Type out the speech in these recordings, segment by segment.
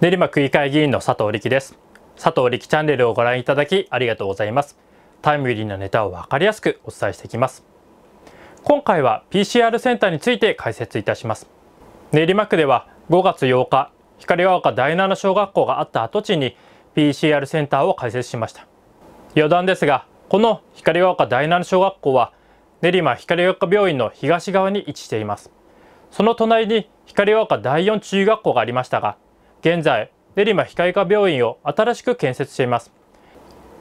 練馬区議会議員の佐藤力です佐藤力チャンネルをご覧いただきありがとうございますタイムリーなネタをわかりやすくお伝えしていきます今回は PCR センターについて解説いたします練馬区では5月8日光が丘第7小学校があった跡地に PCR センターを開設しました余談ですがこの光が丘第7小学校は練馬光が丘病院の東側に位置していますその隣に光が第4中学校がありましたが現在練馬光科病院を新しく建設しています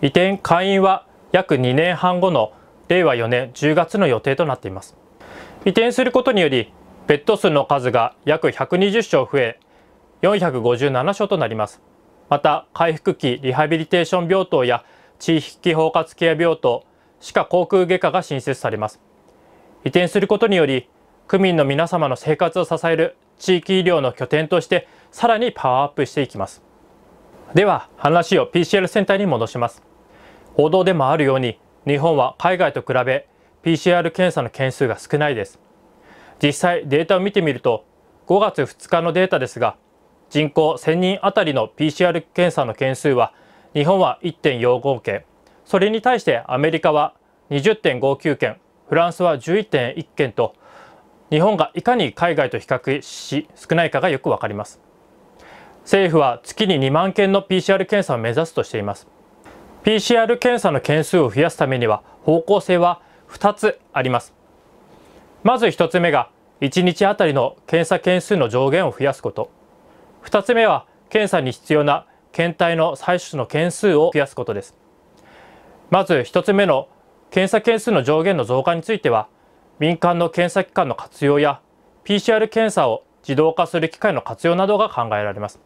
移転会員は約2年半後の令和4年10月の予定となっています移転することによりベッド数の数が約120床増え457床となりますまた回復期リハビリテーション病棟や地域包括ケア病棟歯科口腔外科が新設されます移転することにより区民の皆様の生活を支える地域医療の拠点としてさらにパワーアップしていきますでは話を p c r センターに戻します報道でもあるように日本は海外と比べ PCR 検査の件数が少ないです実際データを見てみると5月2日のデータですが人口1000人あたりの PCR 検査の件数は日本は1.45件それに対してアメリカは20.59件フランスは11.1件と日本がいかに海外と比較し少ないかがよくわかります政府は月に2万件の PCR 検査を目指すとしています PCR 検査の件数を増やすためには方向性は2つありますまず1つ目が1日あたりの検査件数の上限を増やすこと2つ目は検査に必要な検体の採取の件数を増やすことですまず1つ目の検査件数の上限の増加については民間の検査機関の活用や PCR 検査を自動化する機械の活用などが考えられます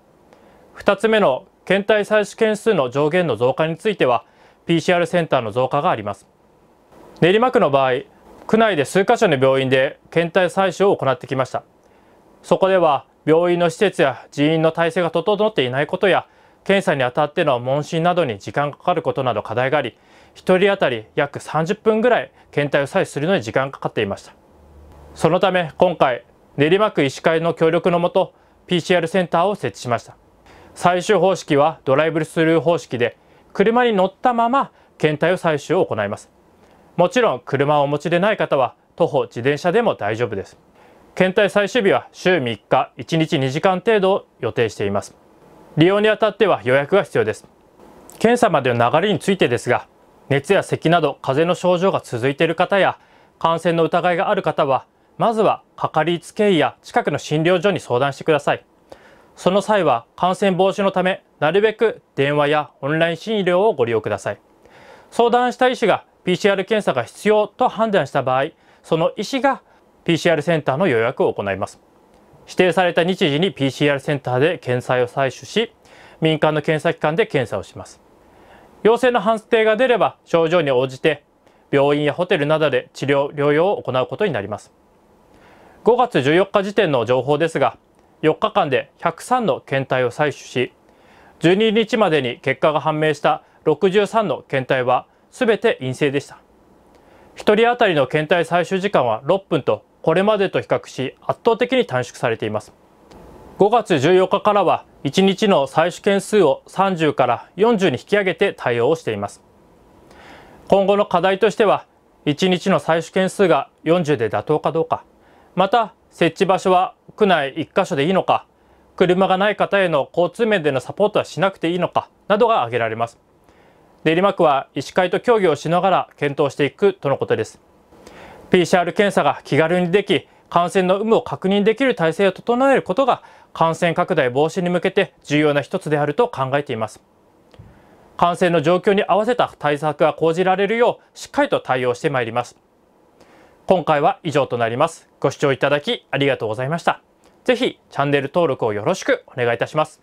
2つ目の検体採取件数の上限の増加については PCR センターの増加があります練馬区の場合区内で数カ所の病院で検体採取を行ってきましたそこでは病院の施設や人員の体制が整っていないことや検査にあたっての問診などに時間がかかることなど課題があり1人当たり約30分ぐらい検体を採取するのに時間がかかっていましたそのため今回練馬区医師会の協力のもと PCR センターを設置しました採取方式はドライブスルー方式で車に乗ったまま検体を採取を行いますもちろん車をお持ちでない方は徒歩自転車でも大丈夫です検体採取日は週3日1日2時間程度を予定しています利用にあたっては予約が必要です検査までの流れについてですが熱や咳など風邪の症状が続いている方や感染の疑いがある方はまずはかかりつけ医や近くの診療所に相談してくださいその際は感染防止のため、なるべく電話やオンライン診療をご利用ください。相談した医師が PCR 検査が必要と判断した場合、その医師が PCR センターの予約を行います。指定された日時に PCR センターで検査を採取し、民間の検査機関で検査をします。陽性の判定が出れば症状に応じて病院やホテルなどで治療療養を行うことになります。5月14日時点の情報ですが、4日間で103の検体を採取し12日までに結果が判明した63の検体は全て陰性でした1人当たりの検体採取時間は6分とこれまでと比較し圧倒的に短縮されています5月14日からは1日の採取件数を30から40に引き上げて対応をしています今後の課題としては1日の採取件数が40で妥当かどうかまた設置場所は区内1カ所でいいのか車がない方への交通面でのサポートはしなくていいのかなどが挙げられます練馬区は医師会と協議をしながら検討していくとのことです PCR 検査が気軽にでき感染の有無を確認できる体制を整えることが感染拡大防止に向けて重要な一つであると考えています感染の状況に合わせた対策が講じられるようしっかりと対応してまいります今回は以上となります。ご視聴いただきありがとうございました。ぜひチャンネル登録をよろしくお願いいたします。